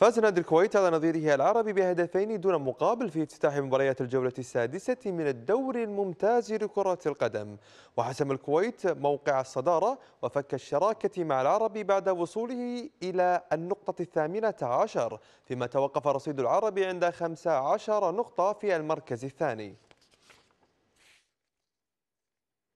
فاز نادي الكويت على نظيره العربي بهدفين دون مقابل في افتتاح مباريات الجولة السادسة من الدوري الممتاز لكرة القدم وحسم الكويت موقع الصدارة وفك الشراكة مع العربي بعد وصوله إلى النقطة الثامنة عشر فيما توقف رصيد العربي عند 15 نقطة في المركز الثاني